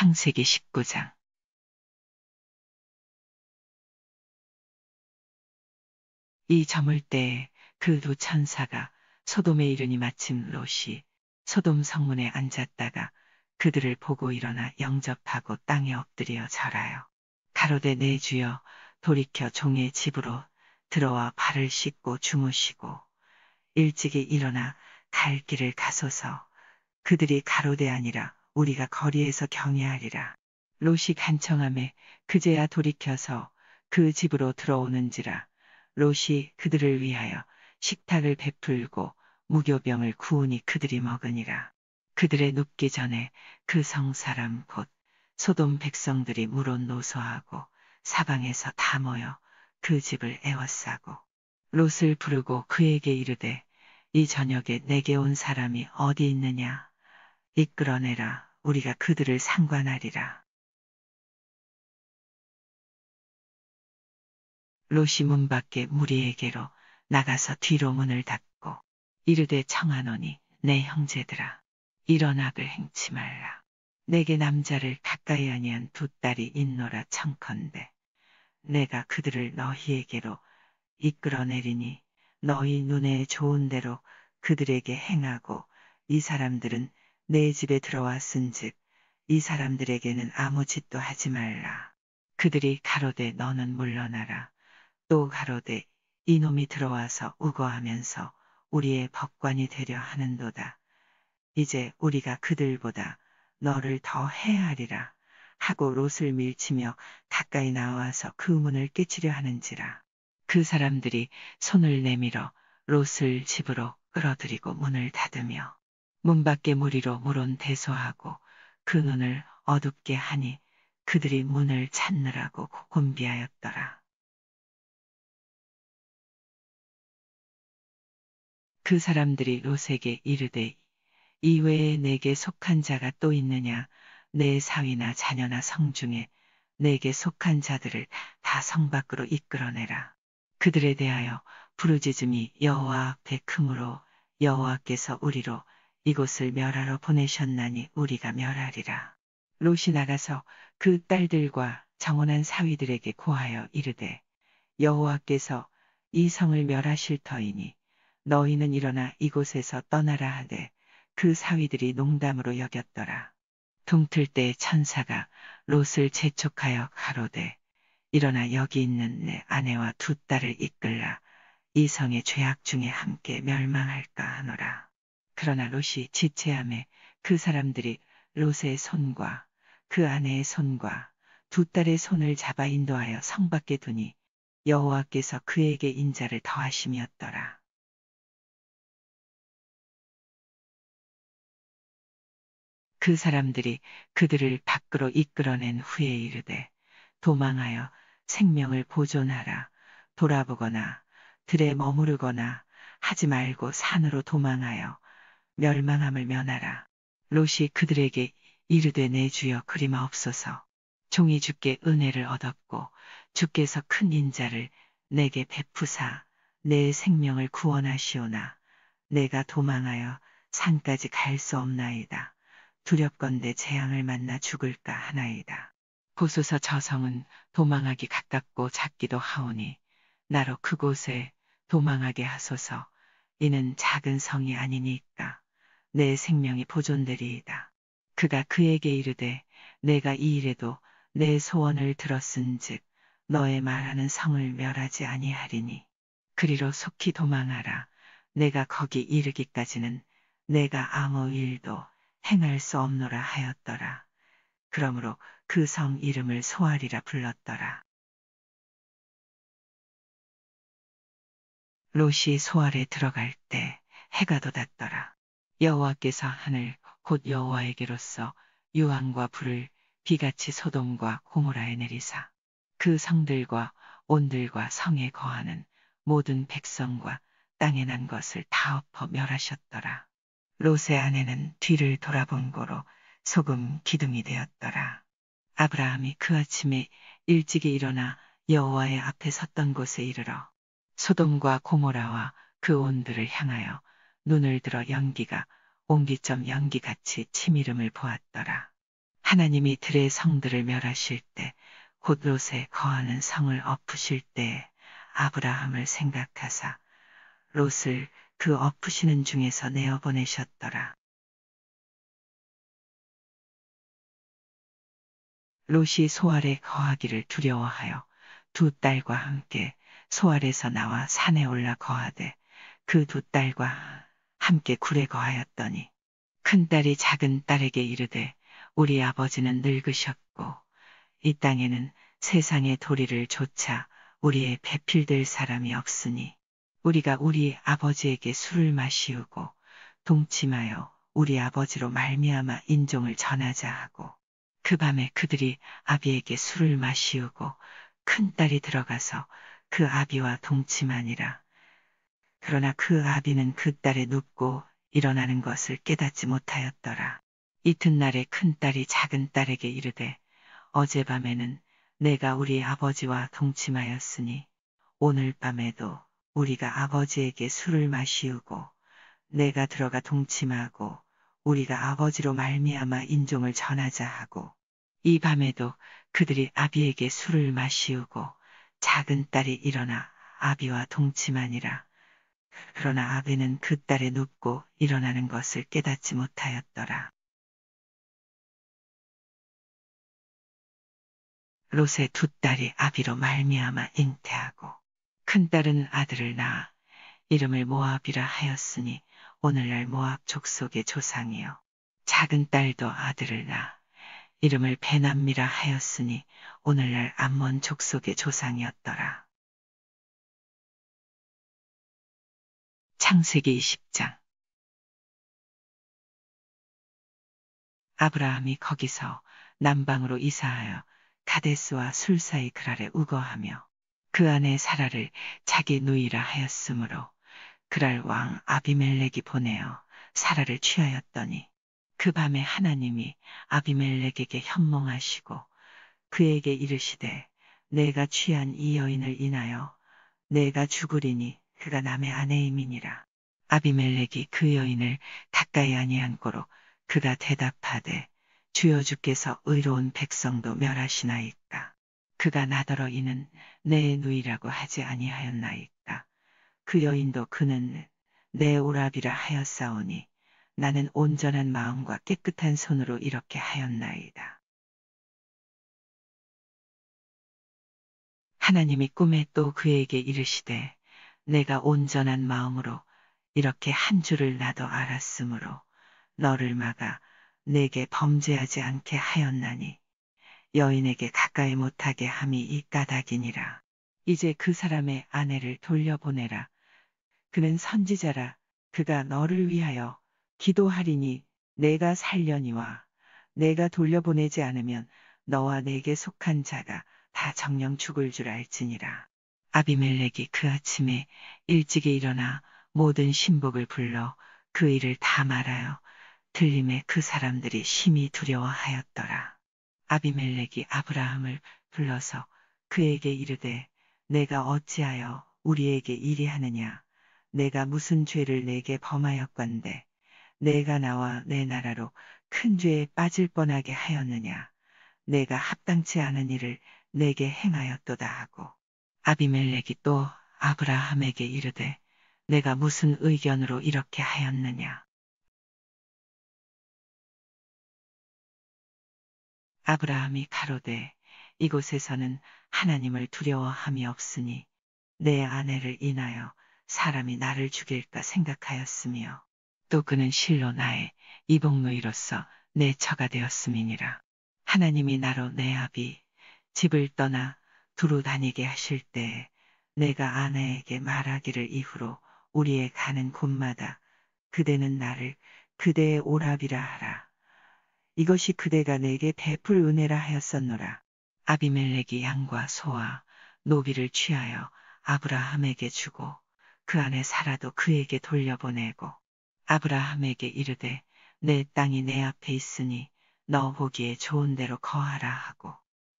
창세기 19장 이 저물 때에 그 두 천사가 소돔에 이르니 마침 롯이 소돔 성문에 앉았다가 그들을 보고 일어나 영접하고 땅에 엎드려 절하여 가로대내 주여 돌이켜 종의 집으로 들어와 발을 씻고 주무시고 일찍이 일어나 갈 길을 가소서 그들이 가로대 아니라 우리가 거리에서 경외하리라. 롯이 간청함에 그제야 돌이켜서 그 집으로 들어오는지라 롯이 그들을 위하여 식탁을 베풀고 무교병을 구우니 그들이 먹으니라. 그들의 눕기 전에 그 성 사람 곧 소돔 백성들이 물론 노소하고 사방에서 다 모여 그 집을 애워싸고 롯을 부르고 그에게 이르되 이 저녁에 내게 온 사람이 어디 있느냐 이끌어내라 우리가 그들을 상관하리라. 로시 문 밖에 무리에게로 나가서 뒤로 문을 닫고 이르되 청하노니 내 형제들아 이런 악을 행치 말라. 내게 남자를 가까이 아니한 두 딸이 있노라 청컨대 내가 그들을 너희에게로 이끌어내리니 너희 눈에 좋은 대로 그들에게 행하고 이 사람들은 내 집에 들어왔은즉 이 사람들에게는 아무 짓도 하지 말라. 그들이 가로되 너는 물러나라. 또 가로되 이놈이 들어와서 우거하면서 우리의 법관이 되려 하는도다. 이제 우리가 그들보다 너를 더 해하리라 하고 롯을 밀치며 가까이 나와서 그 문을 깨치려 하는지라. 그 사람들이 손을 내밀어 롯을 집으로 끌어들이고 문을 닫으며 문 밖에 무리로 물은 대소하고 그 눈을 어둡게 하니 그들이 문을 찾느라고 곤비하였더라. 그 사람들이 롯에게 이르되 이외에 내게 속한 자가 또 있느냐 내 사위나 자녀나 성 중에 내게 속한 자들을 다 성 밖으로 이끌어내라. 그들에 대하여 부르짖음이 여호와 앞에 크므로 여호와께서 우리로 이곳을 멸하러 보내셨나니 우리가 멸하리라. 롯이 나가서 그 딸들과 정원한 사위들에게 고하여 이르되 여호와께서 이 성을 멸하실 터이니 너희는 일어나 이곳에서 떠나라 하되 그 사위들이 농담으로 여겼더라. 동틀 때 천사가 롯을 재촉하여 가로되 일어나 여기 있는 내 아내와 두 딸을 이끌라 이 성의 죄악 중에 함께 멸망할까 하노라. 그러나 롯이 지체함에 그 사람들이 롯의 손과 그 아내의 손과 두 딸의 손을 잡아 인도하여 성 밖에 두니 여호와께서 그에게 인자를 더하심이었더라. 그 사람들이 그들을 밖으로 이끌어낸 후에 이르되 도망하여 생명을 보존하라 돌아보거나 들에 머무르거나 하지 말고 산으로 도망하여 멸망함을 면하라. 롯이 그들에게 이르되 내 주여 그림마옵소서 종이 주께 은혜를 얻었고 주께서 큰 인자를 내게 베푸사 내 생명을 구원하시오나 내가 도망하여 산까지 갈 수 없나이다. 두렵건대 재앙을 만나 죽을까 하나이다. 고소서저 성은 도망하기 가깝고 작기도 하오니 나로 그곳에 도망하게 하소서 이는 작은 성이 아니니까. 내 생명이 보존되리이다. 그가 그에게 이르되 내가 이 일에도 내 소원을 들었은즉 너의 말하는 성을 멸하지 아니하리니 그리로 속히 도망하라 내가 거기 이르기까지는 내가 아무 일도 행할 수 없노라 하였더라 그러므로 그 성 이름을 소알이라 불렀더라 롯이 소알에 들어갈 때 해가 돋았더라 여호와께서 하늘 곧 여호와에게로서 유황과 불을 비같이 소돔과 고모라에 내리사 그 성들과 온들과 성에 거하는 모든 백성과 땅에 난 것을 다 엎어 멸하셨더라. 롯의 아내는 뒤를 돌아본 거로 소금 기둥이 되었더라. 아브라함이 그 아침에 일찍이 일어나 여호와의 앞에 섰던 곳에 이르러 소돔과 고모라와 그 온들을 향하여 눈을 들어 연기가 옹기점 연기같이 치밀음을 보았더라. 하나님이 들의 성들을 멸하실 때 곧롯에 거하는 성을 엎으실 때 아브라함을 생각하사 롯을 그 엎으시는 중에서 내어 보내셨더라. 롯이 소알에 거하기를 두려워하여 두 딸과 함께 소알에서 나와 산에 올라 거하되 그 두 딸과 함께 구레거하였더니 큰딸이 작은 딸에게 이르되 우리 아버지는 늙으셨고 이 땅에는 세상의 도리를 조차 우리의 배필될 사람이 없으니 우리가 우리 아버지에게 술을 마시우고 동침하여 우리 아버지로 말미암아 인종을 전하자 하고 그 밤에 그들이 아비에게 술을 마시우고 큰 딸이 들어가서 그 아비와 동침하니라 그러나 그 아비는 그 딸의 눕고 일어나는 것을 깨닫지 못하였더라. 이튿날에 큰딸이 작은 딸에게 이르되 어제밤에는 내가 우리 아버지와 동침하였으니 오늘 밤에도 우리가 아버지에게 술을 마시우고 내가 들어가 동침하고 우리가 아버지로 말미암아 인종을 전하자 하고 이 밤에도 그들이 아비에게 술을 마시우고 작은 딸이 일어나 아비와 동침하니라. 그러나 아비는그 딸에 눕고 일어나는 것을 깨닫지 못하였더라. 롯의 두 딸이 아비로 말미암아 잉태하고 큰 딸은 아들을 낳아 이름을 모압이라 하였으니 오늘날 모압 족속의 조상이요 작은 딸도 아들을 낳아 이름을 베남미라 하였으니 오늘날 암몬 족속의 조상이었더라. 창세기 20장 아브라함이 거기서 남방으로 이사하여 가데스와 술사의 그랄에 우거하며 그 안에 사라를 자기 누이라 하였으므로 그랄 왕 아비멜렉이 보내어 사라를 취하였더니 그 밤에 하나님이 아비멜렉에게 현몽하시고 그에게 이르시되 내가 취한 이 여인을 인하여 내가 죽으리니 그가 남의 아내임이니라. 아비멜렉이 그 여인을 가까이 아니한 고로 그가 대답하되 주여 주께서 의로운 백성도 멸하시나이까. 그가 나더러 이는 내 누이라고 하지 아니하였나이까. 그 여인도 그는 내오랍이라 하였사오니 나는 온전한 마음과 깨끗한 손으로 이렇게 하였나이다. 하나님이 꿈에 또 그에게 이르시되 내가 온전한 마음으로 이렇게 한 줄을 나도 알았으므로 너를 막아 내게 범죄하지 않게 하였나니 여인에게 가까이 못하게 함이 이 까닭이니라. 이제 그 사람의 아내를 돌려보내라. 그는 선지자라. 그가 너를 위하여 기도하리니 내가 살려니와 내가 돌려보내지 않으면 너와 내게 속한 자가 다 정령 죽을 줄 알지니라. 아비멜렉이 그 아침에 일찍이 일어나 모든 신복을 불러 그 일을 다 말하여 들림에 그 사람들이 심히 두려워하였더라. 아비멜렉이 아브라함을 불러서 그에게 이르되 내가 어찌하여 우리에게 이리 하느냐 내가 무슨 죄를 내게 범하였건데 내가 나와 내 나라로 큰 죄에 빠질 뻔하게 하였느냐 내가 합당치 않은 일을 내게 행하였도다 하고 아비멜렉이 또 아브라함에게 이르되 내가 무슨 의견으로 이렇게 하였느냐. 아브라함이 가로되 이곳에서는 하나님을 두려워함이 없으니 내 아내를 인하여 사람이 나를 죽일까 생각하였으며 또 그는 실로 나의 이복누이로서 내 처가 되었음이니라. 하나님이 나로 내 아비 집을 떠나 두루 다니게 하실 때 내가 아내에게 말하기를 이후로 우리의 가는 곳마다 그대는 나를 그대의 오랍이라 하라. 이것이 그대가 내게 베풀 은혜라 하였었노라. 아비멜렉이 양과 소와 노비를 취하여 아브라함에게 주고 그 안에 살아도 그에게 돌려보내고 아브라함에게 이르되 내 땅이 내 앞에 있으니 너 보기에 좋은 대로 거하라 하고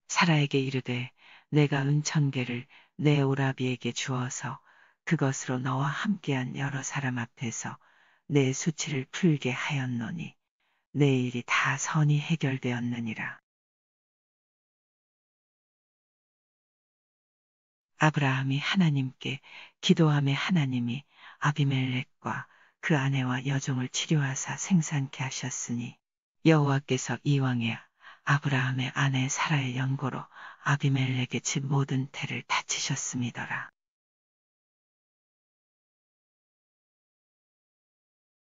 사라에게 이르되 내가 은천개를 내 오라비에게 주어서 그것으로 너와 함께한 여러 사람 앞에서 내 수치를 풀게 하였노니 내 일이 다선히 해결되었느니라. 아브라함이 하나님께 기도함에 하나님이 아비멜렉과 그 아내와 여종을 치료하사 생산케 하셨으니 여호와께서 이왕에 아브라함의 아내 사라의 연고로 아비멜렉의 집 모든 태를 다치셨습니다라